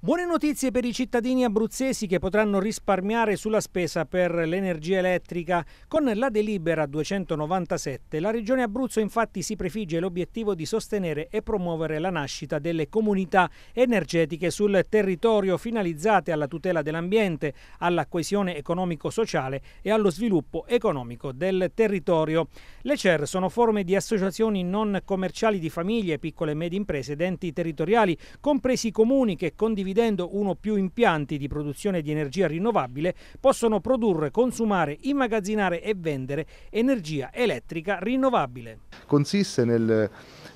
Buone notizie per i cittadini abruzzesi che potranno risparmiare sulla spesa per l'energia elettrica. Con la delibera 297 la Regione Abruzzo infatti si prefigge l'obiettivo di sostenere e promuovere la nascita delle comunità energetiche sul territorio finalizzate alla tutela dell'ambiente, alla coesione economico-sociale e allo sviluppo economico del territorio. Le CER sono forme di associazioni non commerciali di famiglie, piccole e medie imprese ed enti territoriali, compresi comuni che condividono condividendo uno o più impianti di produzione di energia rinnovabile possono produrre, consumare, immagazzinare e vendere energia elettrica rinnovabile. Consiste nel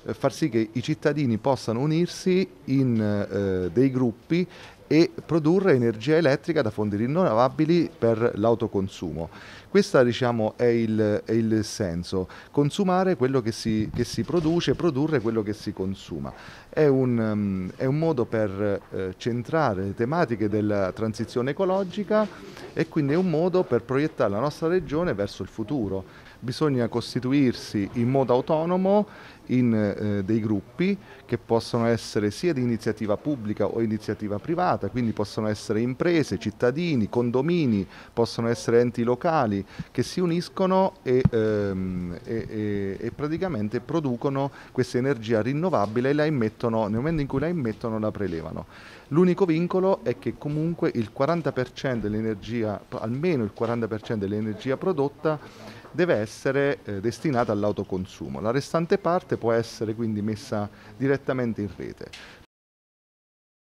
eh, far sì che i cittadini possano unirsi in eh, dei gruppi e produrre energia elettrica da fonti rinnovabili per l'autoconsumo. Questo diciamo, è, il, è, il, senso, consumare quello che si, che si, produce, produrre quello che si consuma. È un, mm, è un modo per eh, centrare le tematiche della transizione ecologica e quindi è un modo per proiettare la nostra regione verso il futuro. Bisogna costituirsi in modo autonomo in eh, dei gruppi che possono essere sia di iniziativa pubblica o iniziativa privata, quindi possono essere imprese, cittadini, condomini, possono essere enti locali che si uniscono e, ehm, e, e, e praticamente producono questa energia rinnovabile e la immettono, nel momento in cui la immettono la prelevano. L'unico vincolo è che comunque il 40% dell'energia, almeno il 40% dell'energia prodotta deve essere eh, destinata all'autoconsumo, la restante parte parte può essere quindi messa direttamente in rete.